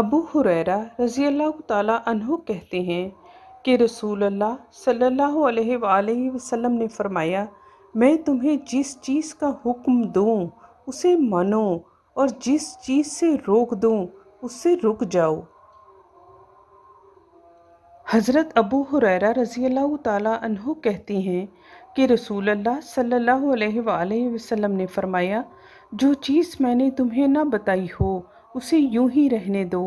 अबू हुरैरा रज़ी अल्लाह तहु कहते हैं कि रसूल अल्लाह सल्लल्लाहु अलैहि वसल्लम ने फरमाया मैं तुम्हें जिस चीज़ का हुक्म दूँ उसे मानो और जिस चीज़ से रोक दूँ उससे रुक जाओ हज़रत अबू हुरैरा रज़ी अल्लाह तहु कहते हैं कि रसूल अल्लाह सल्लल्लाहु अलैहि वसल्लम ने फरमाया जो चीज़ मैंने तुम्हें ना बताई हो उसे यूं ही रहने दो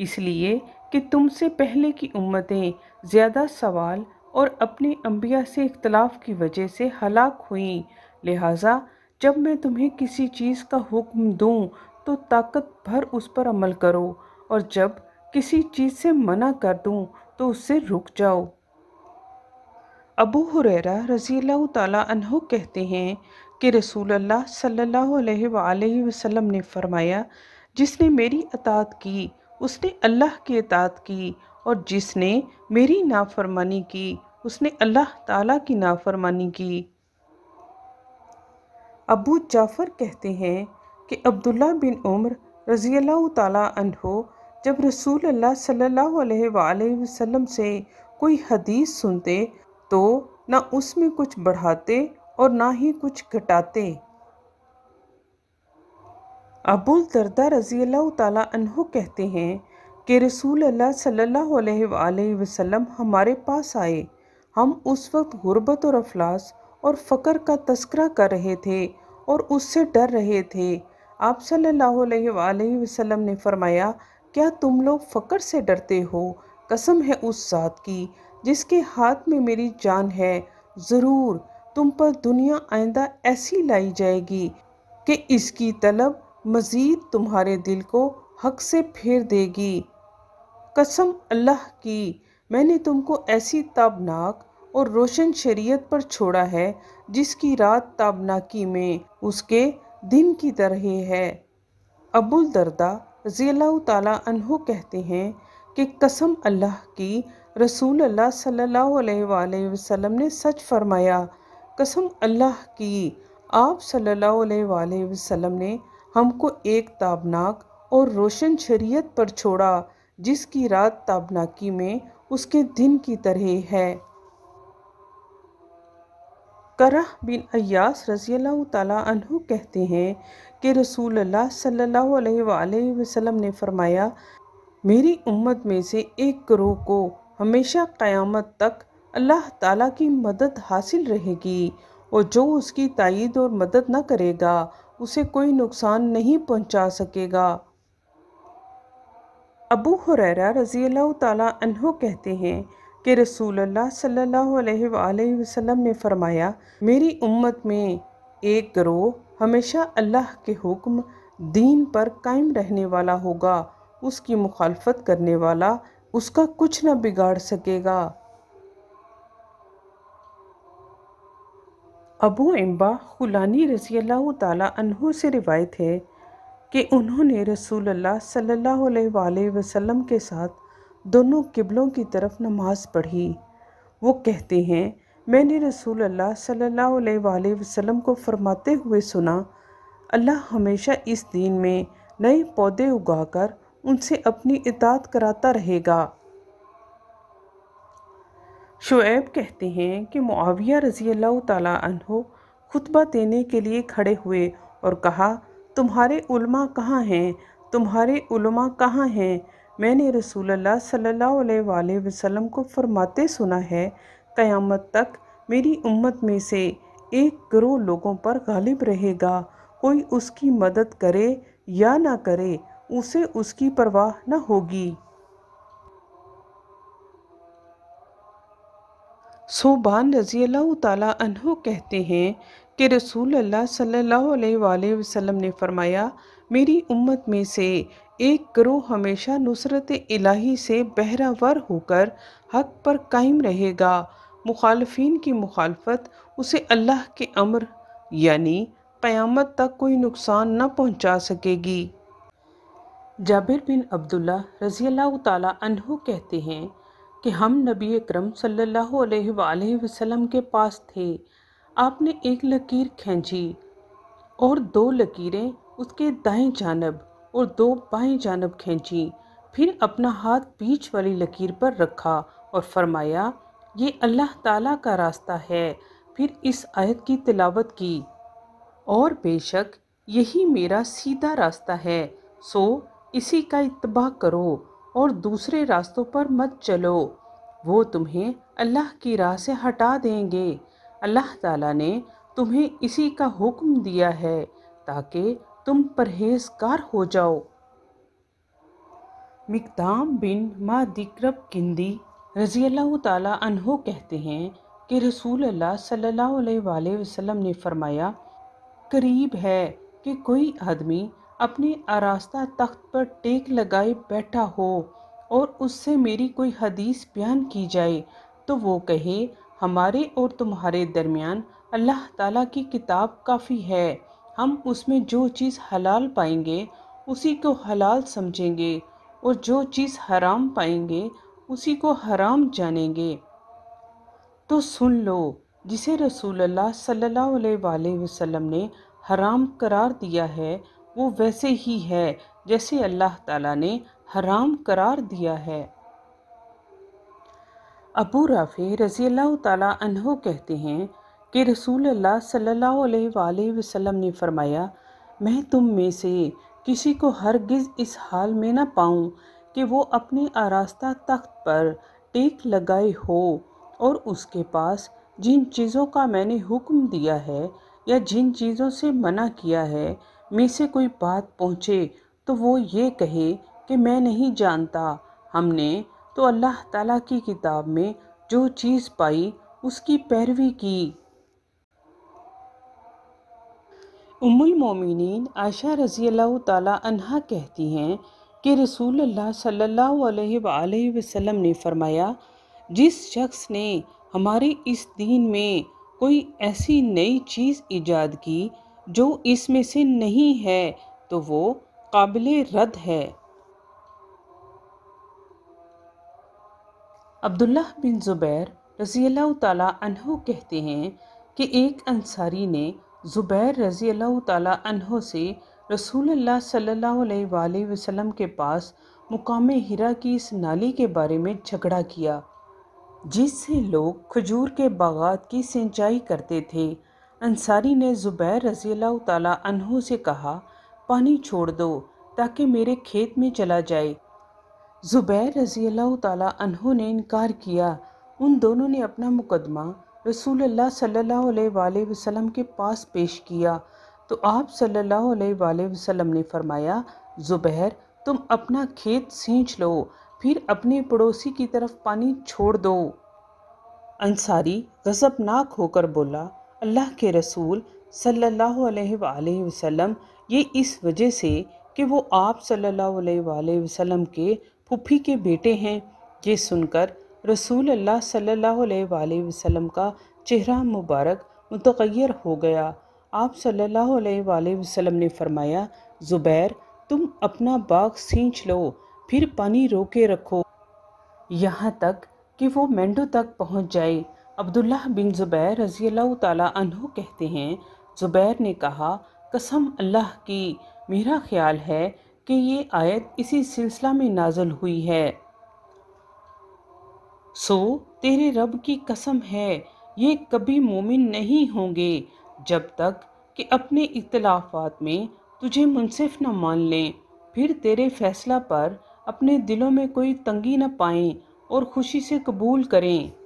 इसलिए कि तुमसे पहले की उम्मतें ज़्यादा सवाल और अपने अम्बिया से इख्तलाफ की वजह से हलाक हुईं लिहाजा जब मैं तुम्हें किसी चीज़ का हुक्म दूँ तो ताकत भर उस पर अमल करो और जब किसी चीज़ से मना कर दूँ तो उससे रुक जाओ अबू हुरैरा रज़ी तहु कहते हैं कि रसूल अल्लाह वसम ने फरमाया जिसने मेरी अतात की उसने अल्लाह की अतात की और जिसने मेरी नाफरमानी की उसने अल्लाह ताला की नाफरमानी की अबू जाफ़र कहते हैं कि अब्दुल्ला बिन उम्र रज़ी अल्लाह जब रसूल अल्लाह सल्लल्लाहु अलैहि वसल्लम से कोई हदीस सुनते तो ना उसमें कुछ बढ़ाते और ना ही कुछ घटाते अबुल दरदा रज़ी अल्लाह कहते हैं कि रसूल अल्लाह सल्लल्लाहु अलैहि वसल्लम हमारे पास आए हम उस वक्त गुर्बत और अफलास और फ़कर का तस्करा कर रहे थे और उससे डर रहे थे आप सल्लल्लाहु अलैहि वसल्लम ने फरमाया क्या तुम लोग फ़कर से डरते हो कसम है उस ज़ात की जिसके हाथ में मेरी जान है ज़रूर तुम पर दुनिया आइंदा ऐसी लाई जाएगी कि इसकी तलब मज़ीद तुम्हारे दिल को हक से फेर देगी कसम अल्लाह की मैंने तुमको ऐसी ताबनाक और रोशन शरीयत पर छोड़ा है जिसकी रात ताबनाकी में उसके दिन की तरह है अबुल दरदा रजील्ला अनहु कहते हैं कि कसम अल्लाह की रसूल अल्लाह सल्लल्लाहु अलैहि वसल्लम ने सच फरमाया कसम अल्लाह की आप सल्लल्लाहु अलैहि वसल्लम ने हमको एक ताबनाक और रोशन शरीयत पर छोड़ा जिसकी रात ताबनाकी में उसके दिन की तरह है करह बिन अयास रज़ी तु कहते हैं कि रसूल अल्लाह सल्लल्लाहु अलैहि वसल्लम ने फरमाया मेरी उम्मत में से एक करो को हमेशा क़यामत तक अल्लाह ताला की मदद हासिल रहेगी और जो उसकी तइद और मदद न करेगा उसे कोई नुकसान नहीं पहुंचा सकेगा अबू हुरैरा रज़ी अल्लाह तह कहते हैं कि रसूल अल्लाह सल्लल्लाहु अलैहि वसल्लम ने फरमाया मेरी उम्मत में एक ग्रोह हमेशा अल्लाह के हुक्म दीन पर कायम रहने वाला होगा उसकी मुखालफत करने वाला उसका कुछ न बिगाड़ सकेगा अबू इम्बा खुलानी रज़ी अल्लाह से रिवायत है कि उन्होंने रसूल अल्लाह सल्लल्लाहु के साथ दोनों किबलों की तरफ नमाज पढ़ी वो कहते हैं मैंने रसूल अल्लाह सल्लल्लाहु को फरमाते हुए सुना अल्लाह हमेशा इस दिन में नए पौधे उगाकर उनसे अपनी इतात कराता रहेगा शुएब कहते हैं कि मुआविया रज़ी अल्लाह खुतबा देने के लिए खड़े हुए और कहा तुम्हारे उलमा कहाँ हैं तुम्हारे उलमा कहाँ हैं मैंने रसूल अल्लाह सल्लल्लाहु अलैहि वसल्लम को फरमाते सुना है क़यामत तक मेरी उम्मत में से एक करोड़ लोगों पर गालिब रहेगा कोई उसकी मदद करे या ना करे उसे उसकी परवाह न होगी सोबान रज़ी अल्लाह कहते हैं कि रसूल अल्लाह सल्लल्लाहु अलैहि वसल्लम ने फरमाया मेरी उम्मत में से एक ग्रोह हमेशा नुसरत इलाही से बहरावर होकर हक पर कायम रहेगा मुखालफी की मुखालफत उसे अल्लाह के अमर यानी क्यामत तक कोई नुकसान न पहुंचा सकेगी जाबिर बिन अब्दुल्ला रज़ी अल्लाह तहों कहते हैं कि हम नबी अक्रम सल्लल्लाहु वसल्लम के पास थे आपने एक लकीर खींची और दो लकीरें उसके दाएं जानब और दो बाएं जानब खींची फिर अपना हाथ बीच वाली लकीर पर रखा और फरमाया ये अल्लाह ताला का रास्ता है फिर इस आयत की तिलावत की और बेशक यही मेरा सीधा रास्ता है सो इसी का इतबा करो और दूसरे रास्तों पर मत चलो वो तुम्हें अल्लाह की राह से हटा देंगे अल्लाह ताला ने तुम्हें इसी का हुक्म दिया है ताकि तुम परहेजगार हो जाओ मिकदाम बिन मा दिक्रब किंदी रज़ी अल्लाह तहो कहते हैं कि रसूल अल्लाह सल्लल्लाहु अलैहि वसल्लम ने फरमाया करीब है कि कोई आदमी अपने आरास्ता तख्त पर टेक लगाए बैठा हो और उससे मेरी कोई हदीस बयान की जाए तो वो कहे हमारे और तुम्हारे दरमियान अल्लाह ताला की किताब काफ़ी है हम उसमें जो चीज़ हलाल पाएंगे उसी को हलाल समझेंगे और जो चीज़ हराम पाएंगे उसी को हराम जानेंगे तो सुन लो जिसे रसूल अल्लाह सल्लल्लाहु अलैहि वसल्लम ने हराम करार दिया है वो वैसे ही है जैसे अल्लाह ताला ने हराम करार दिया है अबू राफ़े रज़ी अल्लाह कहते हैं कि रसूल अल्लाह सल्लल्लाहु अलैहि वसल्लम ने फरमाया मैं तुम में से किसी को हरगिज़ इस हाल में ना पाऊँ कि वो अपने आरास्ता तख्त पर टेक लगाए हो और उसके पास जिन चीज़ों का मैंने हुक्म दिया है या जिन चीज़ों से मना किया है में से कोई बात पहुँचे तो वो ये कहे कि मैं नहीं जानता हमने तो अल्लाह ताला की किताब में जो चीज़ पाई उसकी पैरवी की उमुलमोमिन आयशा रज़ी अल्लाह तहा कहती हैं कि रसूल अल्लाह सल्लल्लाहु अलैहि वसल्लम ने फरमाया जिस शख्स ने हमारे इस दीन में कोई ऐसी नई चीज़ ईजाद की जो इसमें से नहीं है तो वो काबिल रद्द है अब्दुल्ला बिन ज़ुबैर रज़ी अल्लाह कहते हैं कि एक अंसारी ने ज़ुबैर रज़ी अल्लाह से रसूल सल्लल्लाहु अलैहि वसल्लम के पास मुकाम हिरा की इस नाली के बारे में झगड़ा किया जिससे लोग खजूर के बागात की सिंचाई करते थे अंसारी ने ज़ुबैर रजील्ला तला से कहा पानी छोड़ दो ताकि मेरे खेत में चला जाए ज़ुबैर रजी अल्लाह ने इनकार किया उन दोनों ने अपना मुकदमा रसूल अल्लाह सल्लल्लाहु अलैहि वसल्लम के पास पेश किया तो आप सल्लल्लाहु अलैहि वसल्लम ने फरमाया ज़ुबैर तुम अपना खेत सींच लो फिर अपने पड़ोसी की तरफ पानी छोड़ दो अंसारी गज़बनाक होकर बोला अल्लाह के रसूल सल्लल्लाहु अलैहि वसल्लम ये इस वजह से कि वो आप सल्लल्लाहु अलैहि वसल्लम के फुफी के बेटे हैं ये सुनकर रसूल अल्लाह सल्लल्लाहु अलैहि वसल्लम का चेहरा मुबारक मुतगैर हो गया आप सल्लल्लाहु अलैहि वसल्लम ने फरमाया ज़ुबैर तुम अपना बाग सींच लो फिर पानी रोके रखो यहाँ तक कि वो मेंढू तक पहुँच जाए अब्दुल्लाह बिन ज़ुबैर रज़ी अल्लाह तहु कहते हैं ज़ुबैर ने कहा कसम अल्लाह की मेरा ख्याल है कि ये आयत इसी सिलसिला में नाजल हुई है सो तेरे रब की कसम है ये कभी मोमिन नहीं होंगे जब तक कि अपने इख्तलाफात में तुझे मुनसिफ न मान लें फिर तेरे फैसला पर अपने दिलों में कोई तंगी न पाएं और खुशी से कबूल करें